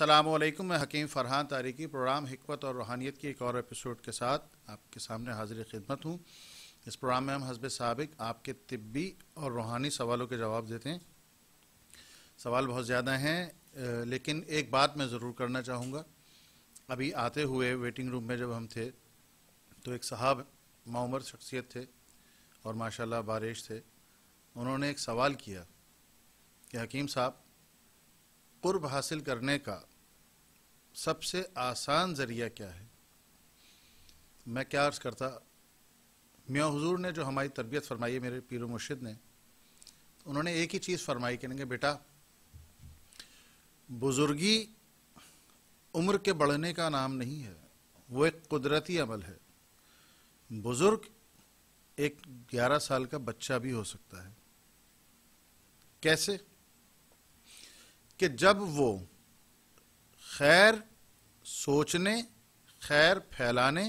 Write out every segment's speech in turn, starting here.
असलम मैं हकीम फ़रहान तारिकी प्रोग्राम हमत और रूहानियत की एक और एपिसोड के साथ आपके सामने हाजिर खिदमत हूँ इस प्रोग्राम में हम हसब सबक आपके तिब्बी और रूहानी सवालों के जवाब देते हैं सवाल बहुत ज़्यादा हैं लेकिन एक बात मैं ज़रूर करना चाहूँगा अभी आते हुए वेटिंग रूम में जब हम थे तो एक साहब मामर शख्सियत थे और माशाल्लाह बारिश थे उन्होंने एक सवाल किया कि हकीम साहब कुर्ब हासिल करने का सबसे आसान ज़रिया क्या है मैं क्या अर्ज़ करता मियाँ हजूर ने जो हमारी तरबियत फरमाई है मेरे पीर मुर्शिद ने तो उन्होंने एक ही चीज़ फरमाई कहेंगे बेटा बुज़ुर्गी उम्र के बढ़ने का नाम नहीं है वो एक कुदरती अमल है बुज़ुर्ग एक 11 साल का बच्चा भी हो सकता है कैसे कि जब वो खैर सोचने खैर फैलाने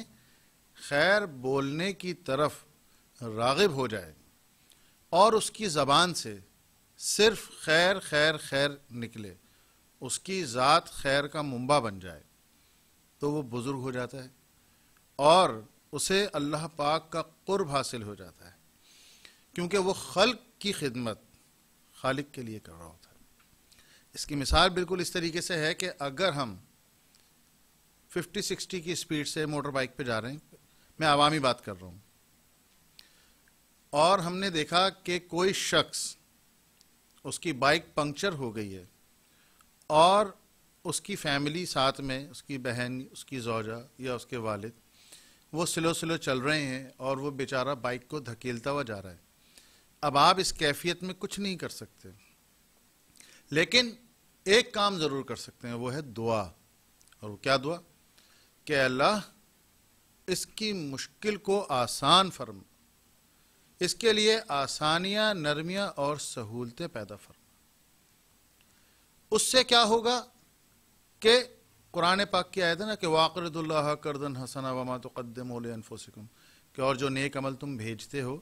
खैर बोलने की तरफ रागिब हो जाए और उसकी ज़बान से सिर्फ खैर खैर खैर निकले उसकी ज़ात खैर का मुंबा बन जाए तो वो बुज़ुर्ग हो जाता है और उसे अल्लाह पाक का कुर्ब हासिल हो जाता है क्योंकि वो खल्क की खिदमत खालिक के लिए कर रहा होता है इसकी मिसाल बिल्कुल इस तरीके से है कि अगर हम फिफ्टी सिक्सटी की स्पीड से मोटर बाइक पर जा रहे हैं मैं आवामी बात कर रहा हूँ और हमने देखा कि कोई शख्स उसकी बाइक पंक्चर हो गई है और उसकी फैमिली साथ में उसकी बहन उसकी जौजा या उसके वालिद वो स्लो स्लो चल रहे हैं और वो बेचारा बाइक को धकेलता हुआ जा रहा है अब आप इस कैफियत में कुछ नहीं कर सकते लेकिन एक काम ज़रूर कर सकते हैं वो है दुआ और वो क्या दुआ कि अल्लाह इसकी मुश्किल को आसान फर्म इसके लिए आसानियाँ नरमियाँ और सहूलतें पैदा फर्म उससे क्या होगा कि कुरान पाक की आयत है ना कि वाकरदुल्ला करदन हसना वमा तो कदम अनफोसिकम कि और जो नेक अमल तुम भेजते हो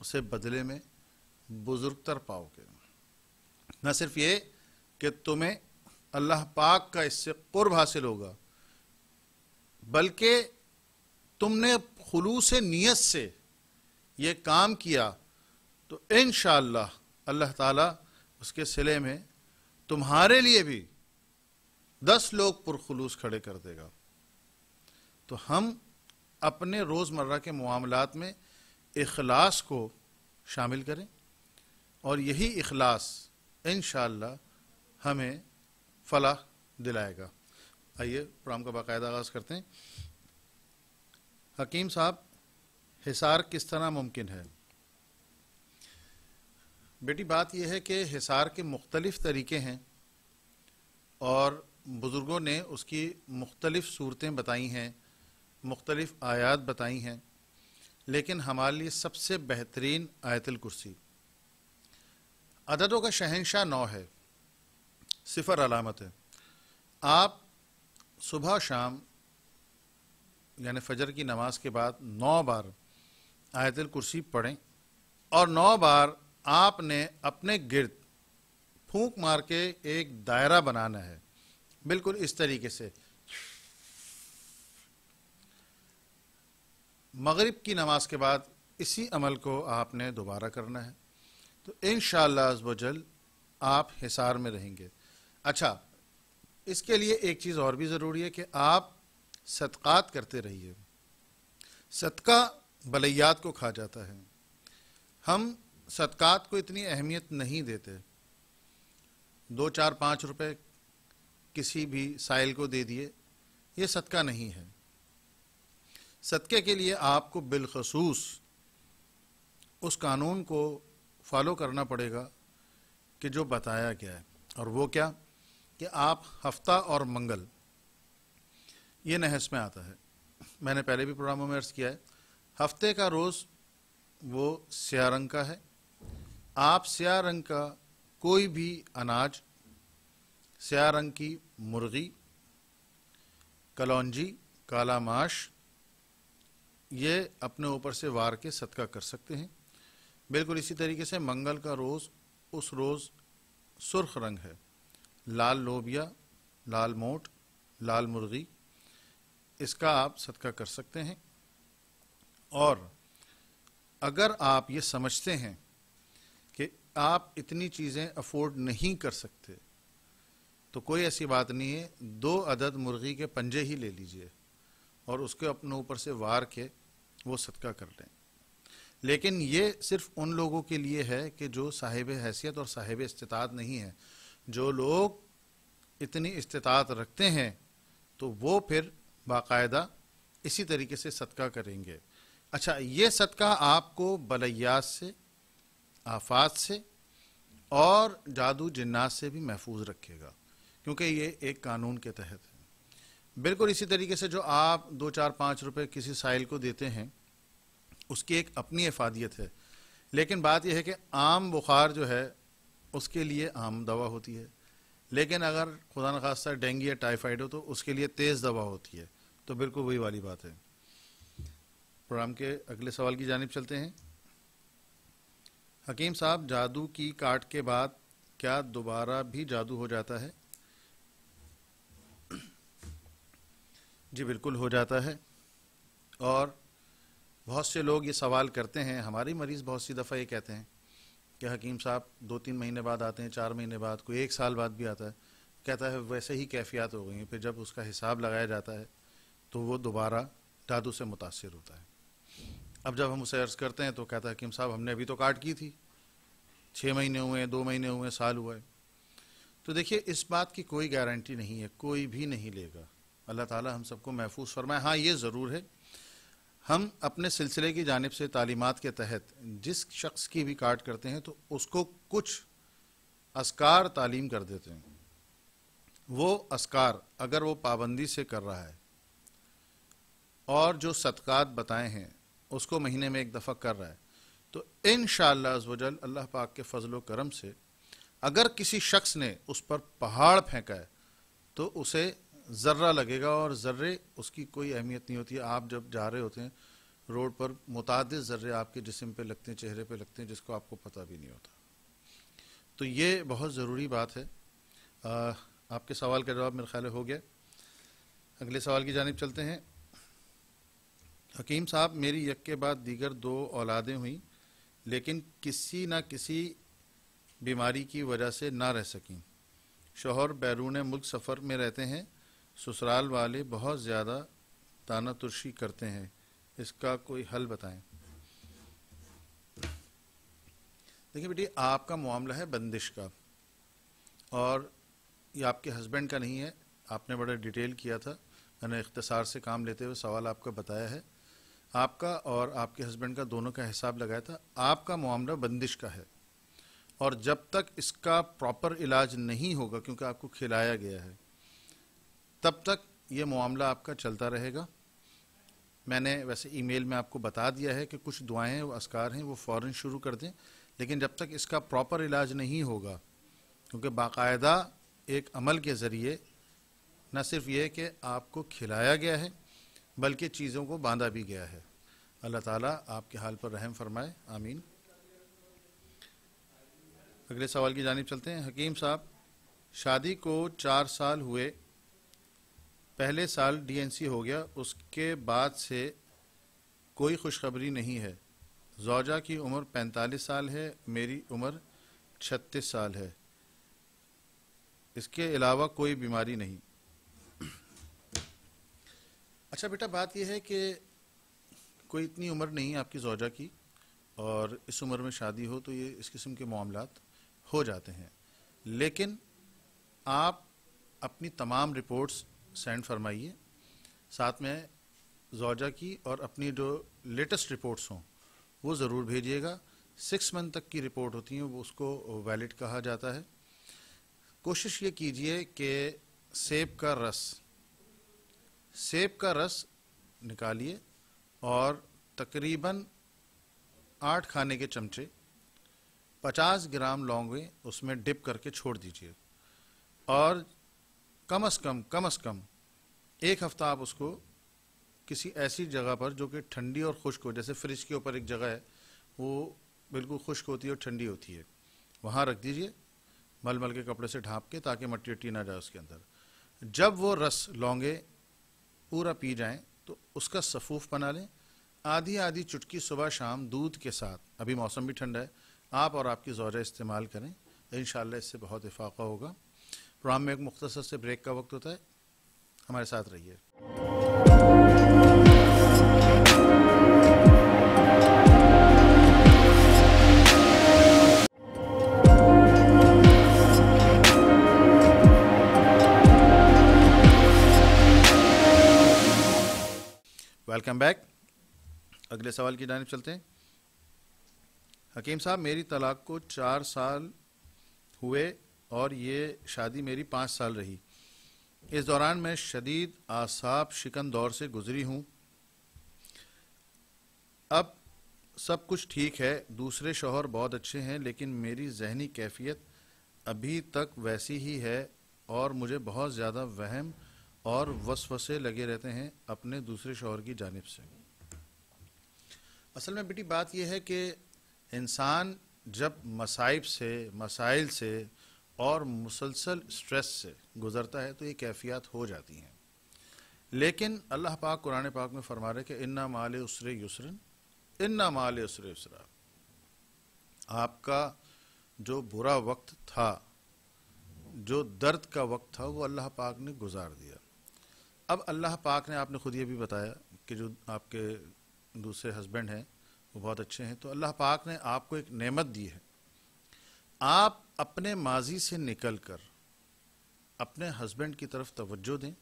उसे बदले में बुज़ुर्ग तर पाओगे न सिर्फ ये कि तुम्हें अल्लाह पाक का इससे कुर्ब हासिल होगा बल्कि तुमने खलूस नीयत से ये काम किया तो इन अल्लाह ताला उसके सिले में तुम्हारे लिए भी दस लोग पुरखलूस खड़े कर देगा तो हम अपने रोज़मर्रा के मामलों में अखलास को शामिल करें और यही अखलास इन हमें फलाह दिलाएगा आइए प्रोग्राम का बाकायदा आगाज़ करते हैं हकीम साहब हिसार किस तरह मुमकिन है बेटी बात यह है कि हिसार के मुख्तलिफ तरीके हैं और बुज़ुर्गों ने उसकी मुख्तलिफ सूरतें बताई हैं मुख्तलिफ आयात बताई हैं लेकिन हमारे लिए सबसे बेहतरीन आयतल कुर्सी अददों का शहनशाह नौ है सिफर अलामत है आप सुबह शाम यानि फजर की नमाज के बाद नौ बार आयतल कुर्सी पढ़ें और नौ बार आपने अपने गिरद फूंक मार के एक दायरा बनाना है बिल्कुल इस तरीके से मगरिब की नमाज के बाद इसी अमल को आपने दोबारा करना है तो इन शजल आप हिसार में रहेंगे अच्छा इसके लिए एक चीज़ और भी ज़रूरी है कि आप सदक़ात करते रहिए सदका बलैयात को खा जाता है हम सदक़ात को इतनी अहमियत नहीं देते दो चार पाँच रुपये किसी भी साइल को दे दिए ये सदका नहीं है सदक़े के लिए आपको बिलखसूस उस कानून को फॉलो करना पड़ेगा कि जो बताया गया है और वो क्या कि आप हफ्ता और मंगल ये नहस में आता है मैंने पहले भी प्रोग्रामों में अर्ज किया है हफ्ते का रोज़ वो स्या रंग का है आप स्या रंग का कोई भी अनाज स्या रंग की मुर्गी कलौजी काला माश ये अपने ऊपर से वार के सदका कर सकते हैं बिल्कुल इसी तरीके से मंगल का रोज़ उस रोज़ सुर्ख रंग है लाल लोबिया लाल मोट लाल मुर्गी इसका आप सदका कर सकते हैं और अगर आप ये समझते हैं कि आप इतनी चीज़ें अफोर्ड नहीं कर सकते तो कोई ऐसी बात नहीं है दो अदद मुर्गी के पंजे ही ले लीजिए और उसके अपने ऊपर से वार के वो सदका कर लें लेकिन ये सिर्फ उन लोगों के लिए है कि जो साहिब हैसियत और साहिब इस्तात नहीं है जो लोग इतनी इस्तात रखते हैं तो वो फिर बाकायदा इसी तरीके से सदका करेंगे अच्छा ये सदका आपको बलैयात से आफात से और जादू जन्नात से भी महफूज रखेगा क्योंकि ये एक कानून के तहत है बिल्कुल इसी तरीके से जो आप दो चार पाँच रुपये किसी साइल को देते हैं उसकी एक अपनी अफादियत है लेकिन बात यह है कि आम बुखार जो है उसके लिए आम दवा होती है लेकिन अगर खुदा न खास्ता डेंगू या टाइफाइड हो तो उसके लिए तेज़ दवा होती है तो बिल्कुल वही वाली बात है प्रोग्राम के अगले सवाल की जानब चलते हैं हकीम साहब जादू की काट के बाद क्या दोबारा भी जादू हो जाता है जी बिल्कुल हो जाता है और बहुत से लोग ये सवाल करते हैं हमारे मरीज़ बहुत सी दफ़ा ये कहते हैं कि हकीम साहब दो तीन महीने बाद आते हैं चार महीने बाद कोई एक साल बाद भी आता है कहता है वैसे ही कैफियात हो गई हैं फिर जब उसका हिसाब लगाया जाता है तो वो दोबारा दादू से मुतासर होता है अब जब हम उसे अर्ज़ करते हैं तो कहता है हकीम साहब हमने अभी तो काट की थी छः महीने हुए हैं दो महीने हुए हैं साल हुआ है तो देखिए इस बात की कोई गारंटी नहीं है कोई भी नहीं लेगा अल्लाह ताला हम सबको महफूज फरमाए हाँ ये ज़रूर है हम अपने सिलसिले की जानब से तालीमत के तहत जिस शख्स की भी काट करते हैं तो उसको कुछ असकार तालीम कर देते हैं वो असकार अगर वो पाबंदी से कर रहा है और जो सदक़ात बताए हैं उसको महीने में एक दफ़ा कर रहा है तो इन शजल अल्लाह पाक के फजलो करम से अगर किसी शख्स ने उस पर पहाड़ फेंका है तो उसे ज़र्रा लगेगा और ज़र्रे उसकी कोई अहमियत नहीं होती आप जब जा रहे होते हैं रोड पर मुतद ज़र्रे आपके जिसम पे लगते हैं चेहरे पे लगते हैं जिसको आपको पता भी नहीं होता तो ये बहुत ज़रूरी बात है आ, आपके सवाल का जवाब मेरे ख्याल हो गया अगले सवाल की जानब चलते हैं हकीम साहब मेरी यक के बाद दीगर दो औलादें हुई लेकिन किसी न किसी बीमारी की वजह से ना रह सकें शोहर बैरून मुल्क सफ़र में रहते हैं ससुराल वाले बहुत ज़्यादा ताना तुर्शी करते हैं इसका कोई हल बताएं देखिए बेटी आपका मामला है बंदिश का और ये आपके हस्बैंड का नहीं है आपने बड़ा डिटेल किया था मैंने इख्तसार से काम लेते हुए सवाल आपका बताया है आपका और आपके हस्बैंड का दोनों का हिसाब लगाया था आपका मामला बंदिश का है और जब तक इसका प्रॉपर इलाज नहीं होगा क्योंकि आपको खिलाया गया है तब तक ये मामला आपका चलता रहेगा मैंने वैसे ईमेल में आपको बता दिया है कि कुछ दुआएं व असकार हैं वो फ़ौर शुरू कर दें लेकिन जब तक इसका प्रॉपर इलाज नहीं होगा क्योंकि बाकायदा एक अमल के ज़रिए न सिर्फ ये कि आपको खिलाया गया है बल्कि चीज़ों को बांधा भी गया है अल्लाह ताला आपके हाल पर रहम फरमाए आमीन अगले सवाल की जानब चलते हैं हकीम साहब शादी को चार साल हुए पहले साल डीएनसी हो गया उसके बाद से कोई खुशखबरी नहीं है जौजा की उम्र 45 साल है मेरी उम्र 36 साल है इसके अलावा कोई बीमारी नहीं अच्छा बेटा बात यह है कि कोई इतनी उम्र नहीं आपकी जौजा की और इस उम्र में शादी हो तो ये इस किस्म के मामला हो जाते हैं लेकिन आप अपनी तमाम रिपोर्ट्स सेंड फरमाइए साथ में जॉजा की और अपनी जो लेटेस्ट रिपोर्ट्स हों वो ज़रूर भेजिएगा सिक्स मंथ तक की रिपोर्ट होती हैं वो उसको वैलिड कहा जाता है कोशिश ये कीजिए कि सेब का रस सेब का रस निकालिए और तकरीबन आठ खाने के चमचे 50 ग्राम लौंगे उसमें डिप करके छोड़ दीजिए और कम अज़ कम कम अज़ कम एक हफ़्ता आप उसको किसी ऐसी जगह पर जो कि ठंडी और खुश्क हो जैसे फ्रिज के ऊपर एक जगह है वो बिल्कुल खुश्क होती है और ठंडी होती है वहाँ रख दीजिए मल मल के कपड़े से ढाँप के ताकि मट्टी उट्टी ना जाए उसके अंदर जब वो रस लौंगे पूरा पी जाएँ तो उसका सफ़ूफ बना लें आधी आधी चुटकी सुबह शाम दूध के साथ अभी मौसम भी ठंडा है आप और आपकी ज़ौर इस्तेमाल करें इन इससे बहुत इफाक़ा होगा प्रोग्राम में एक मुख्तर से ब्रेक का वक्त होता है हमारे साथ रहिए वेलकम बैक अगले सवाल की जानब चलते हैं हकीम साहब मेरी तलाक को चार साल हुए और ये शादी मेरी पाँच साल रही इस दौरान मैं शदीद आसाब शिकन दौर से गुजरी हूँ अब सब कुछ ठीक है दूसरे शोहर बहुत अच्छे हैं लेकिन मेरी जहनी कैफियत अभी तक वैसी ही है और मुझे बहुत ज़्यादा वहम और वसवसे लगे रहते हैं अपने दूसरे शोहर की जानब से असल में बेटी बात यह है कि इंसान जब मसाइब से मसाइल से और मुसलसल स्ट्रेस से गुजरता है तो ये कैफियत हो जाती हैं लेकिन अल्लाह पाक कुरान पाक में फरमा रहे कि इन्ना माल उसरे युसरन इन्ना माल उसरे उसरा आपका जो बुरा वक्त था जो दर्द का वक्त था वो अल्लाह पाक ने गुजार दिया अब अल्लाह पाक ने आपने ख़ुद ये भी बताया कि जो आपके दूसरे हस्बैंड हैं वो बहुत अच्छे हैं तो अल्लाह पाक ने आपको एक नेमत दी है आप अपने माजी से निकलकर अपने हस्बैंड की तरफ तवज्जो दें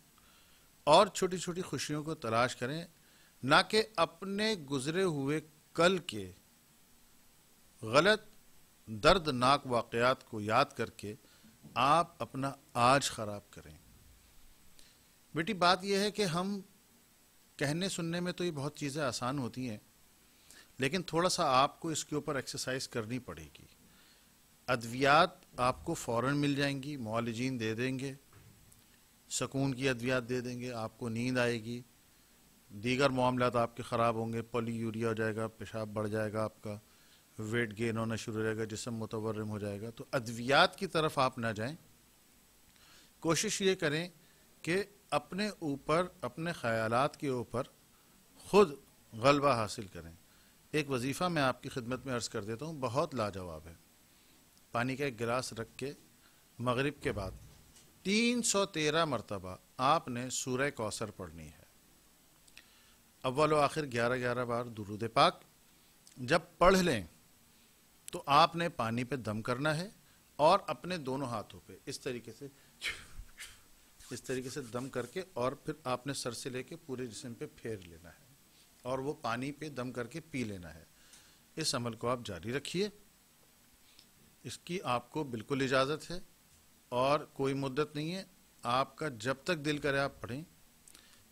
और छोटी छोटी खुशियों को तलाश करें ना कि अपने गुजरे हुए कल के गलत दर्दनाक वाकयात को याद करके आप अपना आज ख़राब करें बेटी बात यह है कि हम कहने सुनने में तो ये बहुत चीज़ें आसान होती हैं लेकिन थोड़ा सा आपको इसके ऊपर एक्सरसाइज करनी पड़ेगी अद्वियात आपको फ़ौर मिल जाएंगी मोलिजीन दे देंगे सकून की अद्वियात दे देंगे आपको नींद आएगी दीगर मामला आपके ख़राब होंगे पली यूरिया हो जाएगा पेशाब बढ़ जाएगा आपका वेट गेन होना शुरू हो जाएगा जिसम मुतवरम हो जाएगा तो अद्वियात की तरफ आप ना जाएं कोशिश ये करें कि अपने ऊपर अपने ख्यालात के ऊपर ख़ुद गलबा हासिल करें एक वजीफ़ा मैं आपकी खिदमत में अर्ज़ कर देता हूँ बहुत लाजवाब है पानी का एक गिलास रख के मगरिब के बाद तीन सौ तेरह मरतबा आपने सूर्य कौसर पढ़नी है अव्वल आखिर ग्यारह ग्यारह बार दुरुद पाक जब पढ़ लें तो आपने पानी पे दम करना है और अपने दोनों हाथों पे इस तरीके से इस तरीके से दम करके और फिर आपने सर से लेके पूरे जिसम पे फेर लेना है और वो पानी पे दम करके पी लेना है इस अमल को आप जारी रखिए इसकी आपको बिल्कुल इजाज़त है और कोई मुद्दत नहीं है आपका जब तक दिल करे आप पढ़ें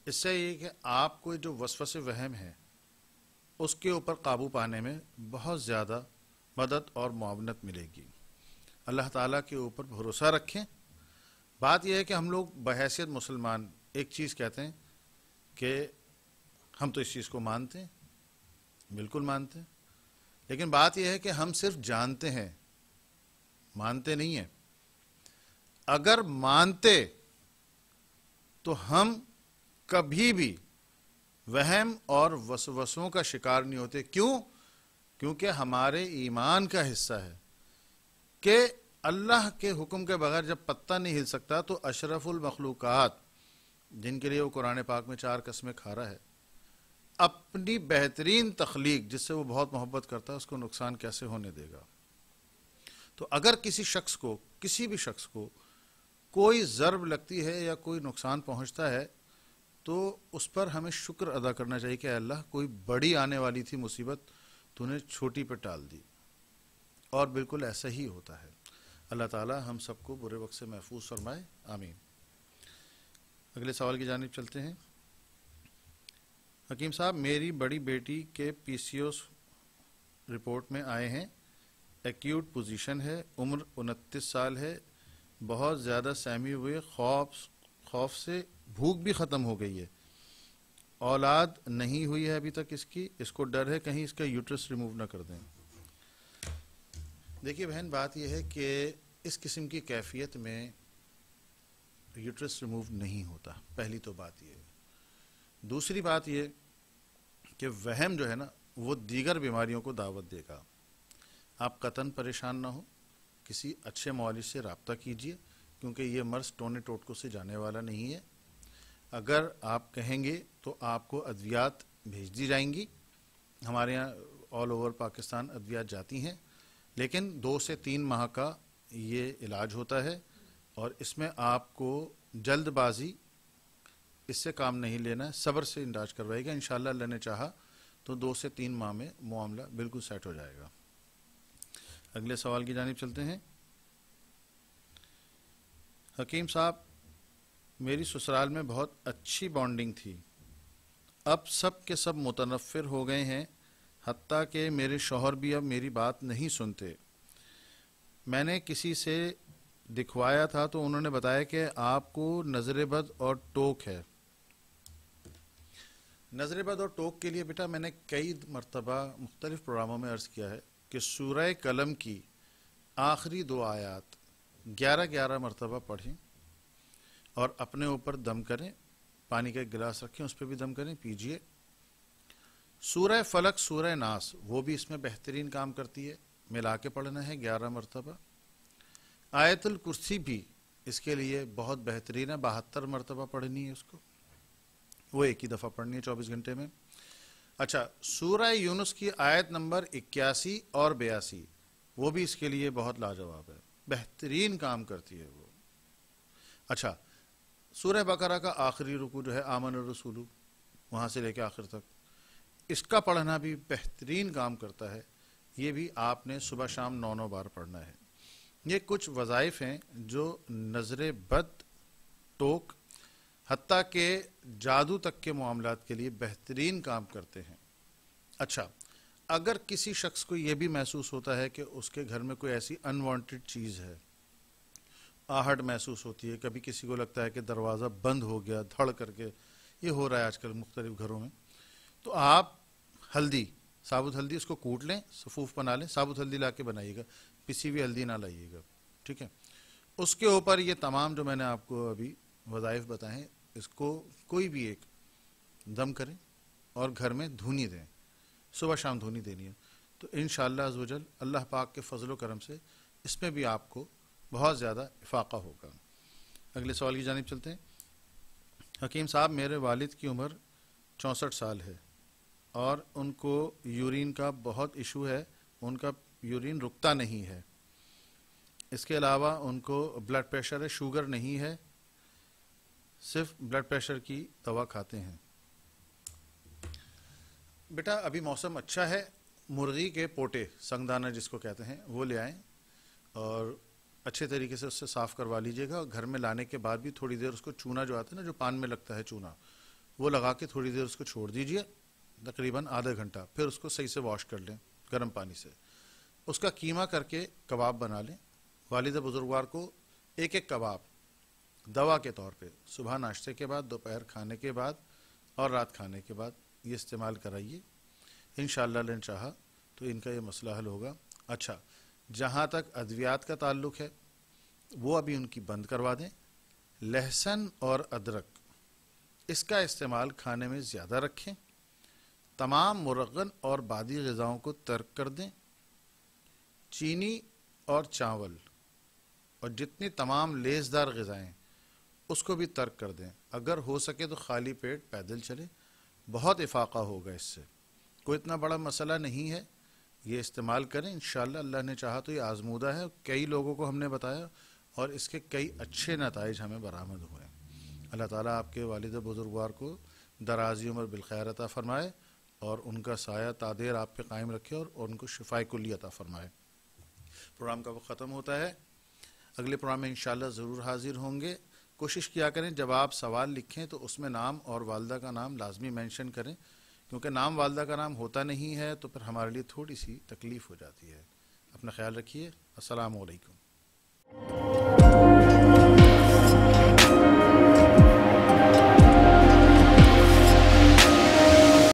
इससे ये कि आपको जो वसवस वहम है उसके ऊपर काबू पाने में बहुत ज़्यादा मदद और मुआवनत मिलेगी अल्लाह ताला के ऊपर भरोसा रखें बात यह है कि हम लोग बहसीत मुसलमान एक चीज़ कहते हैं कि हम तो इस चीज़ को मानते हैं बिल्कुल मानते हैं लेकिन बात यह है कि हम सिर्फ जानते हैं मानते नहीं है अगर मानते तो हम कभी भी वहम और वसवसों का शिकार नहीं होते क्यों क्योंकि हमारे ईमान का हिस्सा है कि अल्लाह के हुक्म के बगैर जब पत्ता नहीं हिल सकता तो अशरफुल मखलूक़ात जिनके लिए वो कुरान पाक में चार कस्में खा रहा है अपनी बेहतरीन तख्लीक जिससे वो बहुत मोहब्बत करता है उसको नुकसान कैसे होने देगा तो अगर किसी शख्स को किसी भी शख्स को कोई ज़रब लगती है या कोई नुकसान पहुंचता है तो उस पर हमें शुक्र अदा करना चाहिए कि अल्लाह कोई बड़ी आने वाली थी मुसीबत तूने छोटी पर टाल दी और बिल्कुल ऐसा ही होता है अल्लाह ताला हम सबको बुरे वक्त से महफूज फरमाए आमीन अगले सवाल की जानब चलते हैं हकीम साहब मेरी बड़ी बेटी के पी रिपोर्ट में आए हैं एक्यूट पोजीशन है उम्र उनतीस साल है बहुत ज़्यादा सहमी हुए खौफ खौफ से भूख भी ख़त्म हो गई है औलाद नहीं हुई है अभी तक इसकी इसको डर है कहीं इसका यूट्रस रिमूव ना कर दें देखिए बहन बात यह है कि इस किस्म की कैफियत में यूट्रस रिमूव नहीं होता पहली तो बात यह दूसरी बात यह कि वहम जो है ना वो दीगर बीमारियों को दावत देगा आप कतन परेशान ना हो किसी अच्छे मौलिक से रबता कीजिए क्योंकि ये मर्ज टोने टोटको से जाने वाला नहीं है अगर आप कहेंगे तो आपको अद्वियात भेज दी जाएंगी हमारे यहाँ ऑल ओवर पाकिस्तान अद्वियात जाती हैं लेकिन दो से तीन माह का ये इलाज होता है और इसमें आपको जल्दबाजी इससे काम नहीं लेना है सब्र से इंदाज करवाएगा इन शाला ने चाहा तो दो से तीन माह में मामला बिल्कुल सेट हो जाएगा अगले सवाल की जानब चलते हैं हकीम साहब मेरी ससुराल में बहुत अच्छी बॉन्डिंग थी अब सब के सब मुतनफ़िर हो गए हैं हती के मेरे शोहर भी अब मेरी बात नहीं सुनते मैंने किसी से दिखवाया था तो उन्होंने बताया कि आपको नज़रबद और टोक है नज़रबद और टोक के लिए बेटा मैंने कई मरतबा मुख्तलिफ़ प्रोग्रामों में अर्ज़ किया है कि सूरह कलम की आखिरी दो आयात ग्यारह ग्यारह मरतबा पढ़ें और अपने ऊपर दम करें पानी का गिलास रखें उस पर भी दम करें पीजिए सूरह फलक सूरह नास वो भी इसमें बेहतरीन काम करती है मिला के पढ़ना है ग्यारह मरतबा आयतुल कुर्सी भी इसके लिए बहुत बेहतरीन है बहत्तर मरतबा पढ़नी है उसको वो एक ही दफ़ा पढ़नी है चौबीस घंटे में अच्छा सूर्य यूनुस की आयत नंबर इक्यासी और बयासी वो भी इसके लिए बहुत लाजवाब है बेहतरीन काम करती है वो अच्छा सूरह बकरा का आखिरी रुकू जो है आमन रसूलू वहाँ से लेकर आखिर तक इसका पढ़ना भी बेहतरीन काम करता है ये भी आपने सुबह शाम नौ नौ बार पढ़ना है ये कुछ वज़ाइफ हैं जो नज़र बद टोक हती के जादू तक के मामला के लिए बेहतरीन काम करते हैं अच्छा अगर किसी शख्स को यह भी महसूस होता है कि उसके घर में कोई ऐसी अनवांटेड चीज़ है आहट महसूस होती है कभी किसी को लगता है कि दरवाज़ा बंद हो गया धड़ करके ये हो रहा है आजकल मुख्तलिफ घरों में तो आप हल्दी साबुत हल्दी उसको कूट लें सफूफ बना लें साबुत हल्दी ला के बनाइएगा पिसी हुई हल्दी ना लाइएगा ठीक है उसके ऊपर ये तमाम जो मैंने आपको अभी वज़ाइफ बताएं इसको कोई भी एक दम करें और घर में धुनी दें सुबह शाम धुनी देनी है तो इन शजल अल्लाह पाक के फजल करम से इसमें भी आपको बहुत ज़्यादा इफाक़ा होगा अगले सवाल की जानब चलते हैं हकीम साहब मेरे वालिद की उम्र चौंसठ साल है और उनको यूरिन का बहुत इशू है उनका यूरिन रुकता नहीं है इसके अलावा उनको ब्लड प्रेशर है शुगर नहीं है सिर्फ ब्लड प्रेशर की दवा खाते हैं बेटा अभी मौसम अच्छा है मुर्गी के पोटे संगदाना जिसको कहते हैं वो ले आए और अच्छे तरीके से उससे साफ़ करवा लीजिएगा और घर में लाने के बाद भी थोड़ी देर उसको चूना जो आता है ना जो पान में लगता है चूना वो लगा के थोड़ी देर उसको छोड़ दीजिए तकरीबन आधा घंटा फिर उसको सही से वॉश कर लें गर्म पानी से उसका कीमा करके कबाब बना लें वालद बुजुर्गवार को एक एक कबाब दवा के तौर पे सुबह नाश्ते के बाद दोपहर खाने के बाद और रात खाने के बाद ये इस्तेमाल कराइए इन शाह तो इनका ये मसला हल होगा अच्छा जहाँ तक अद्वियात का ताल्लुक है वो अभी उनकी बंद करवा दें लहसन और अदरक इसका इस्तेमाल खाने में ज़्यादा रखें तमाम मुरगन और बादी गज़ाओं को तर्क कर दें चीनी और चावल और जितनी तमाम लेसदार गज़ाएँ उसको भी तर्क कर दें अगर हो सके तो खाली पेट पैदल चले बहुत इफाका होगा इससे कोई इतना बड़ा मसला नहीं है ये इस्तेमाल करें इन अल्लाह ने चाहा तो ये आजमूदा है कई लोगों को हमने बताया और इसके कई अच्छे नतज हमें बरामद हुए अल्लाह ताला आपके वालद बुजुर्गवार को दराजी उम्र बिलखैरता फ़रमाए और उनका साया तादेर आप पे कायम रखे और उनको शिफाई कुल्लियता फ़रमाए प्रोग्राम का वक्त ख़त्म होता है अगले प्रोग्राम में इन ज़रूर हाज़िर होंगे कोशिश किया करें जब आप सवाल लिखें तो उसमें नाम और वालदा का नाम लाजमी मैंशन करें क्योंकि नाम वालदा का नाम होता नहीं है तो फिर हमारे लिए थोड़ी सी तकलीफ़ हो जाती है अपना ख्याल रखिए असलकम